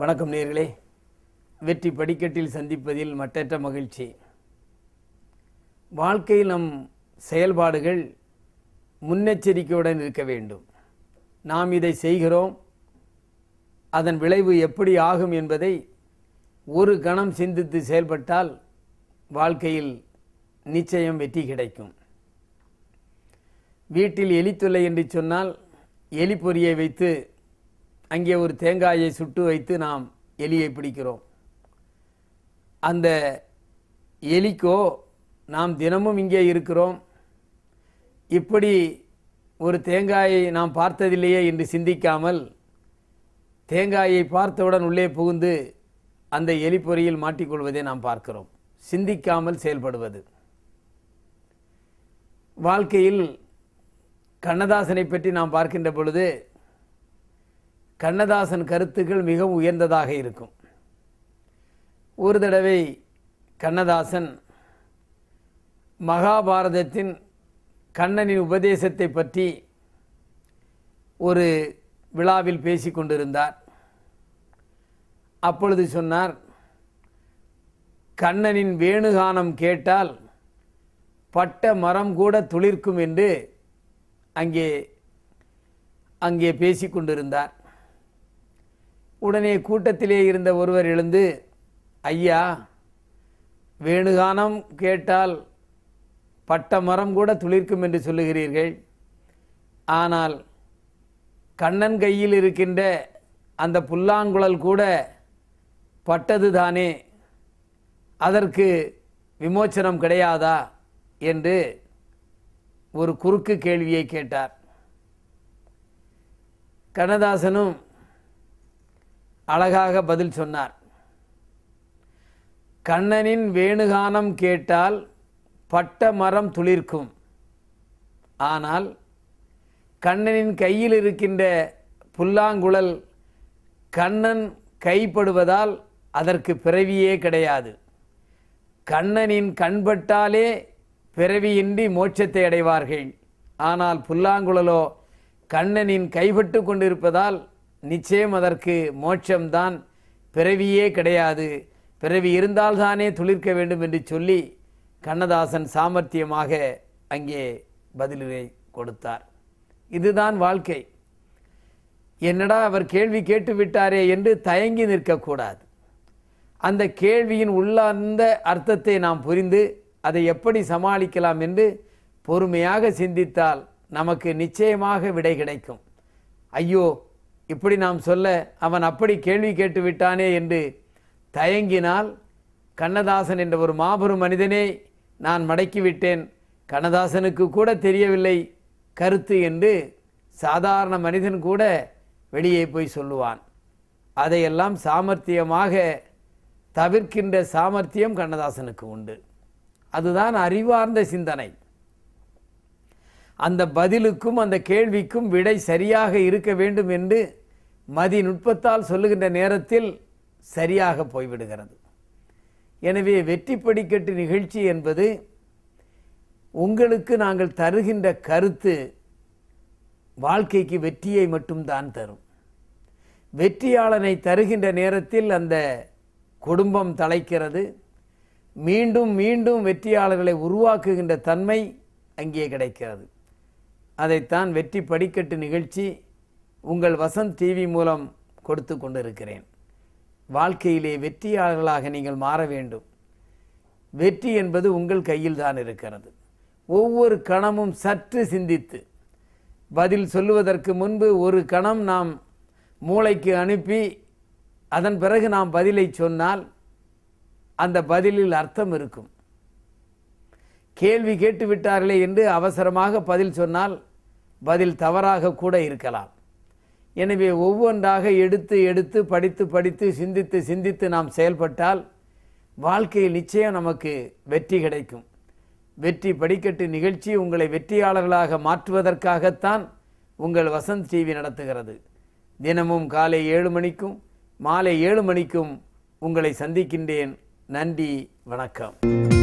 வணக்கம் நேர்களே வெற்றி படிக்கட்டில் சந்திப்பதில் மற்றற்ற மகிழ்ச்சி வாழ்க்கையில் நம் செயல்பாடுகள் முன்னெச்சரிக்கையுடன் இருக்க வேண்டும் நாம் இதை செய்கிறோம் அதன் விளைவு எப்படி ஆகும் என்பதை ஒரு கணம் சிந்தித்து செயல்பட்டால் வாழ்க்கையில் நிச்சயம் வெற்றி கிடைக்கும் வீட்டில் எலித்துளை என்று சொன்னால் எலி பொறியை வைத்து அங்கே ஒரு தேங்காயை சுட்டு வைத்து நாம் எலியை பிடிக்கிறோம் அந்த எலிக்கோ நாம் தினமும் இங்கே இருக்கிறோம் இப்படி ஒரு தேங்காயை நாம் பார்த்ததில்லையே என்று சிந்திக்காமல் தேங்காயை பார்த்தவுடன் உள்ளே புகுந்து அந்த எலிப்பொறியில் மாட்டிக்கொள்வதை நாம் பார்க்கிறோம் சிந்திக்காமல் செயல்படுவது வாழ்க்கையில் கண்ணதாசனை பற்றி நாம் பார்க்கின்ற பொழுது கண்ணதாசன் கருத்துக்கள் மிக உயர்ந்ததாக இருக்கும் ஒரு தடவை கண்ணதாசன் மகாபாரதத்தின் கண்ணனின் உபதேசத்தை பற்றி ஒரு விழாவில் பேசி கொண்டிருந்தார் அப்பொழுது சொன்னார் கண்ணனின் வேணுகானம் கேட்டால் பட்ட மரம் கூட துளிர்க்கும் என்று அங்கே அங்கே பேசி கொண்டிருந்தார் உடனே கூட்டத்திலே இருந்த ஒருவர் எழுந்து ஐயா வேணுகானம் கேட்டால் பட்ட மரம் கூட துளிர்க்கும் என்று சொல்லுகிறீர்கள் ஆனால் கண்ணன் கையில் இருக்கின்ற அந்த புல்லாங்குழல் கூட பட்டது தானே அதற்கு விமோச்சனம் கிடையாதா என்று ஒரு குறுக்கு கேள்வியை கேட்டார் கண்ணதாசனும் அழகாக பதில் சொன்னார் கண்ணனின் வேணுகானம் கேட்டால் பட்ட மரம் துளிர்க்கும் ஆனால் கண்ணனின் கையில் இருக்கின்ற புல்லாங்குழல் கண்ணன் கைப்படுவதால் அதற்கு பிறவியே கிடையாது கண்ணனின் கண்பட்டாலே பிறவியின்றி மோட்சத்தை அடைவார்கள் ஆனால் புல்லாங்குழலோ கண்ணனின் கைபட்டு கொண்டிருப்பதால் நிச்சயம் அதற்கு மோட்சம்தான் பிறவியே கிடையாது பிறவி இருந்தால்தானே துளிர்க்க வேண்டும் என்று சொல்லி கண்ணதாசன் சாமர்த்தியமாக அங்கே பதிலினை கொடுத்தார் இதுதான் வாழ்க்கை என்னடா அவர் கேள்வி கேட்டு விட்டாரே என்று தயங்கி நிற்கக்கூடாது அந்த கேள்வியின் உள்ளார்ந்த அர்த்தத்தை நாம் புரிந்து அதை எப்படி சமாளிக்கலாம் என்று பொறுமையாக சிந்தித்தால் நமக்கு நிச்சயமாக விடை கிடைக்கும் ஐயோ இப்படி நாம் சொல்ல அவன் அப்படி கேள்வி கேட்டு விட்டானே என்று தயங்கினால் கண்ணதாசன் என்ற ஒரு மாபெரும் மனிதனே நான் மடக்கிவிட்டேன் கண்ணதாசனுக்கு கூட தெரியவில்லை கருத்து என்று சாதாரண மனிதன் கூட வெளியே போய் சொல்லுவான் அதையெல்லாம் சாமர்த்தியமாக தவிர்க்கின்ற சாமர்த்தியம் கண்ணதாசனுக்கு உண்டு அதுதான் அறிவார்ந்த சிந்தனை அந்த பதிலுக்கும் அந்த கேள்விக்கும் விடை சரியாக இருக்க வேண்டும் என்று மதி நுட்பத்தால் சொல்லுகின்ற நேரத்தில் சரியாக போய்விடுகிறது எனவே வெற்றி படிக்கட்டு நிகழ்ச்சி என்பது உங்களுக்கு நாங்கள் தருகின்ற கருத்து வாழ்க்கைக்கு வெற்றியை மட்டும்தான் தரும் வெற்றியாளனை தருகின்ற நேரத்தில் அந்த குடும்பம் தலைக்கிறது மீண்டும் மீண்டும் வெற்றியாளர்களை உருவாக்குகின்ற தன்மை அங்கே கிடைக்கிறது அதைத்தான் வெற்றி படிக்கட்டு நிகழ்ச்சி உங்கள் வசந்த் டிவி மூலம் கொடுத்து கொண்டிருக்கிறேன் வாழ்க்கையிலே வெற்றியாளர்களாக நீங்கள் மாற வேண்டும் வெற்றி என்பது உங்கள் கையில் தான் இருக்கிறது ஒவ்வொரு கணமும் சற்று சிந்தித்து பதில் சொல்லுவதற்கு முன்பு ஒரு கணம் நாம் மூளைக்கு அனுப்பி அதன் பிறகு நாம் பதிலை சொன்னால் அந்த பதிலில் அர்த்தம் இருக்கும் கேள்வி கேட்டுவிட்டார்களே என்று அவசரமாக பதில் சொன்னால் பதில் தவறாக கூட இருக்கலாம் எனவே ஒவ்வொன்றாக எடுத்து எடுத்து படித்து படித்து சிந்தித்து சிந்தித்து நாம் செயல்பட்டால் வாழ்க்கையில் நிச்சயம் நமக்கு வெற்றி கிடைக்கும் வெற்றி படிக்கட்டு நிகழ்ச்சி உங்களை வெற்றியாளர்களாக மாற்றுவதற்காகத்தான் உங்கள் வசந்த் டிவி நடத்துகிறது தினமும் காலை ஏழு மணிக்கும் மாலை ஏழு மணிக்கும் உங்களை சந்திக்கின்றேன் நன்றி வணக்கம்